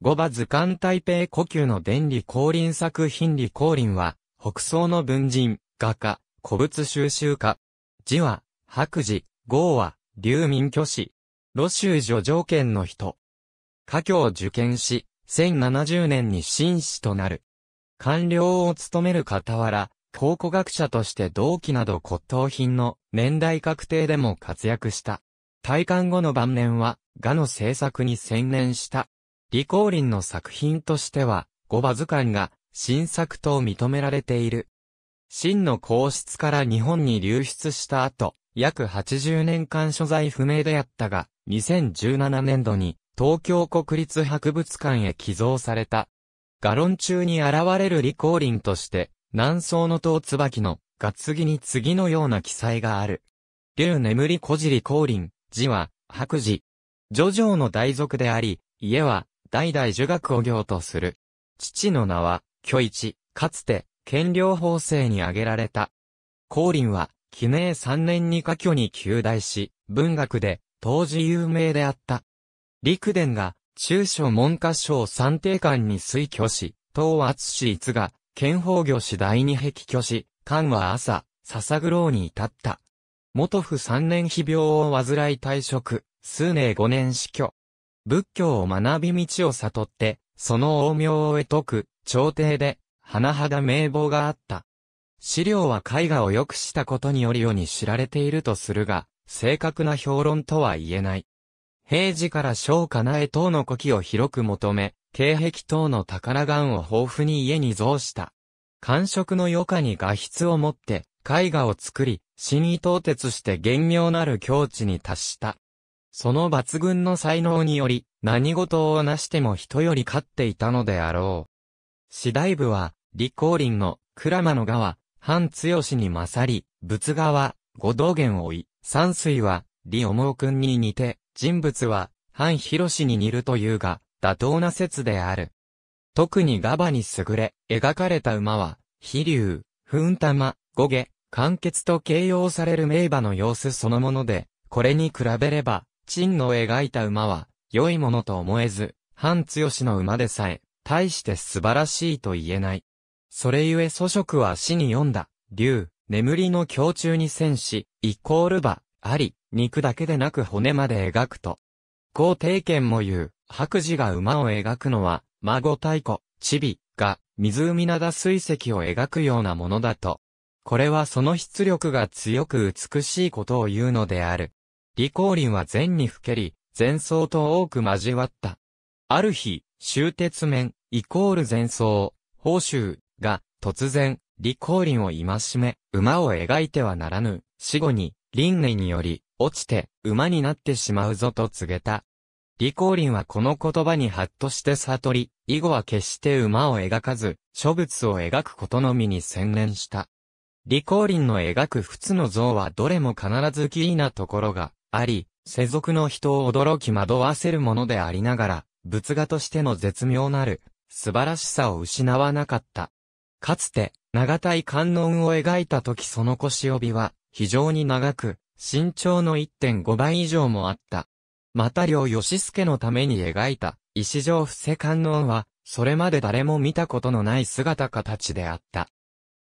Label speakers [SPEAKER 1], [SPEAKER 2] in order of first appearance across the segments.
[SPEAKER 1] 五馬図鑑台北呼吸の伝理降臨作品理降臨は、北宋の文人、画家、古物収集家。字は、白字、号は、流民居士。露州女条件の人。家教受験し、1070年に紳士となる。官僚を務める傍ら、考古学者として同期など骨董品の年代確定でも活躍した。退官後の晩年は、画の制作に専念した。李光林の作品としては、五馬図鑑が新作と認められている。真の皇室から日本に流出した後、約80年間所在不明であったが、2017年度に東京国立博物館へ寄贈された。画論中に現れる李光林として、南宋の塔椿のが次に次のような記載がある。竜眠り小尻光林、字は白字。叙々の大族であり、家は代々儒学を行とする。父の名は、巨一、かつて、権領法制に挙げられた。光林は、記念3年に科挙に旧大し、文学で、当時有名であった。陸伝が、中小文科省三定官に推挙し、東厚氏逸が、憲法御師第二壁挙し、官は朝、笹九郎に至った。元府三年非病を患い退職、数年五年死去。仏教を学び道を悟って、その大妙を得とく、朝廷で、花肌名簿があった。資料は絵画を良くしたことによりように知られているとするが、正確な評論とは言えない。平時から小家内等の古希を広く求め、京壁等の宝岩を豊富に家に増した。感触の余暇に画筆を持って、絵画を作り、新意凍鉄して厳妙なる境地に達した。その抜群の才能により、何事を成しても人より勝っていたのであろう。次第部は、李光林の、鞍馬の川、半強しに勝り、仏川、五道元を追い、山水は、李思う君に似て、人物は、半広しに似るというが、妥当な説である。特にガバに優れ、描かれた馬は、飛竜、ふん玉、ゴゲ、完結と形容される名馬の様子そのもので、これに比べれば、陳の描いた馬は、良いものと思えず、反強しの馬でさえ、大して素晴らしいと言えない。それゆえ祖職は死に読んだ、竜、眠りの胸中に戦士、イコール馬、あり、肉だけでなく骨まで描くと。皇帝権も言う、白磁が馬を描くのは、孫太鼓、チビ、が、湖灘水石を描くようなものだと。これはその出力が強く美しいことを言うのである。李光林は禅にふけり、禅僧と多く交わった。ある日、終鉄面、イコール禅僧、報酬、が、突然、李光林を戒め、馬を描いてはならぬ、死後に、輪廻により、落ちて、馬になってしまうぞと告げた。李光林はこの言葉にハッとして悟り、以後は決して馬を描かず、諸物を描くことのみに専念した。李光林の描く仏の像はどれも必ずキーなところがあり、世俗の人を驚き惑わせるものでありながら、仏画としての絶妙なる、素晴らしさを失わなかった。かつて、長たい観音を描いた時その腰帯は、非常に長く、身長の1.5倍以上もあった。また両義助のために描いた、石上伏せ観音は、それまで誰も見たことのない姿形であった。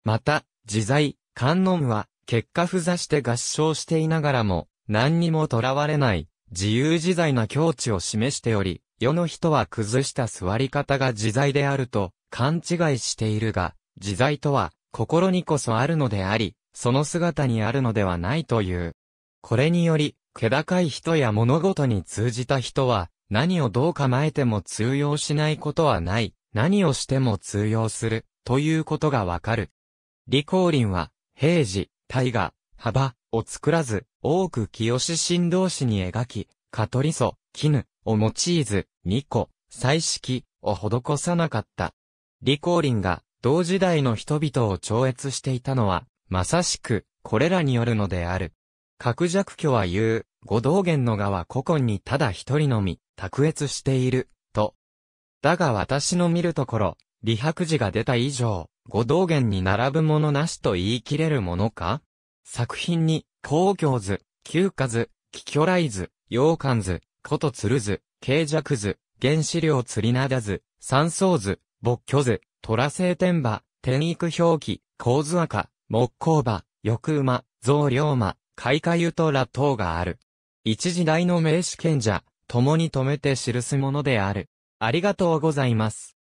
[SPEAKER 1] また、自在、観音は、結果ふざして合唱していながらも、何にもとらわれない、自由自在な境地を示しており、世の人は崩した座り方が自在であると勘違いしているが、自在とは心にこそあるのであり、その姿にあるのではないという。これにより、気高い人や物事に通じた人は、何をどう構えても通用しないことはない、何をしても通用する、ということがわかる。李光林は、平時、大河、幅、を作らず、多く清志神道詞に描き、カトリソ、絹を用いず、ニコ、彩色を施さなかった。リコーリンが同時代の人々を超越していたのは、まさしく、これらによるのである。格弱虚は言う、五道元の側は古今にただ一人のみ、卓越している、と。だが私の見るところ、李白寺が出た以上、五道元に並ぶものなしと言い切れるものか作品に、公共図、旧化図、気巨来図、洋館図、こと鶴図、軽弱図、原子量釣りなだ図、三層図、勃居図、虎製天馬、天育表記、構図赤、木工馬、翼馬、増龍馬、開花湯とら等がある。一時代の名士賢者、共に止めて記すものである。ありがとうございます。